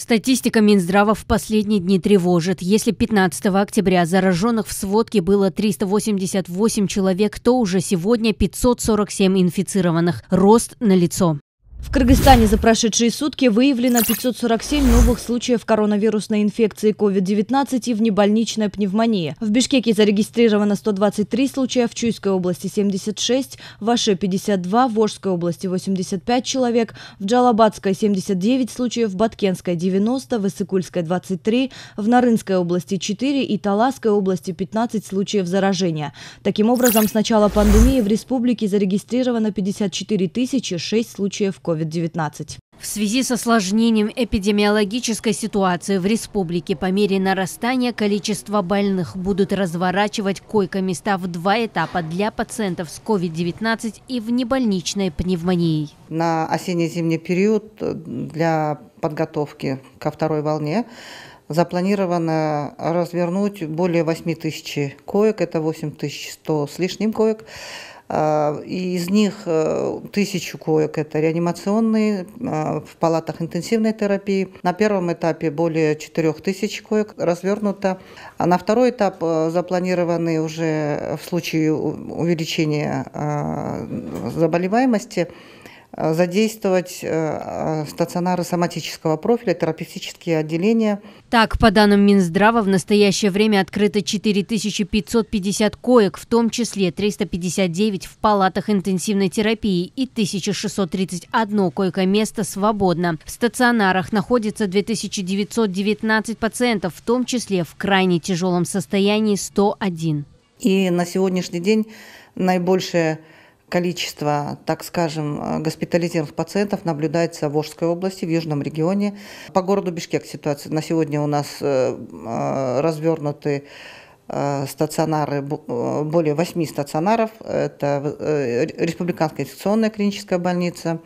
Статистика Минздрава в последние дни тревожит. Если 15 октября зараженных в сводке было 388 человек, то уже сегодня 547 инфицированных. Рост налицо. В Кыргызстане за прошедшие сутки выявлено 547 новых случаев коронавирусной инфекции COVID-19 и внебольничная пневмония. В Бишкеке зарегистрировано 123 случая, в Чуйской области 76, в Аше 52, в Ожской области 85 человек, в Джалабадской 79 случаев, в Баткенской 90, в Иссыкульской 23, в Нарынской области 4 и Таласской области 15 случаев заражения. Таким образом, с начала пандемии в республике зарегистрировано 54 тысячи 6 случаев COVID-19. COVID-19. В связи с осложнением эпидемиологической ситуации в республике по мере нарастания количества больных будут разворачивать койко-места в два этапа для пациентов с COVID-19 и внебольничной пневмонией. На осенне-зимний период для подготовки ко второй волне запланировано развернуть более 8 тысяч коек, это 8100 с лишним коек а, и из них э, тысячу коек – это реанимационные, а, в палатах интенсивной терапии. На первом этапе более 4000 коек развернуто. А на второй этап э, запланированы уже в случае увеличения а, заболеваемости Э, задействовать э, э, стационары соматического профиля, терапевтические отделения. Так, по данным Минздрава, в настоящее время открыто 4550 коек, в том числе 359 в палатах интенсивной терапии и 1631 койко-место свободно. В стационарах находится 2919 пациентов, в том числе в крайне тяжелом состоянии 101. И на сегодняшний день наибольшее количество, так скажем, э, госпитализированных пациентов наблюдается в Ожской области, в Южном регионе. По городу Бишкек ситуация. На сегодня у нас э, э, развернуты стационары, более восьми стационаров. Это Республиканская инфекционная клиническая больница,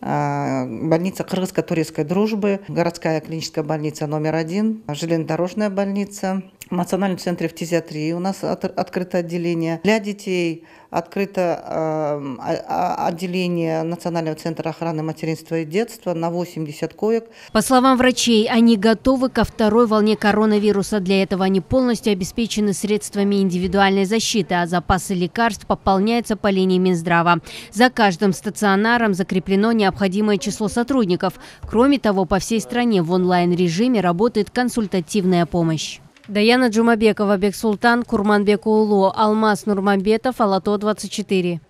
больница Кыргызско-турецкой дружбы, городская клиническая больница номер один, железнодорожная больница, в Национальном центре в фтизиатрии у нас от, открыто отделение. Для детей открыто э, отделение Национального центра охраны материнства и детства на 80 коек. По словам врачей, они готовы ко второй волне коронавируса. Для этого они полностью обеспечены средствами индивидуальной защиты, а запасы лекарств пополняются по линии Минздрава. За каждым стационаром закреплено необходимое число сотрудников. Кроме того, по всей стране в онлайн-режиме работает консультативная помощь. Даяна Джумабекова, Бек Султан, Курманбек Улу, Алмаз Нурмамбетов, Алато 24.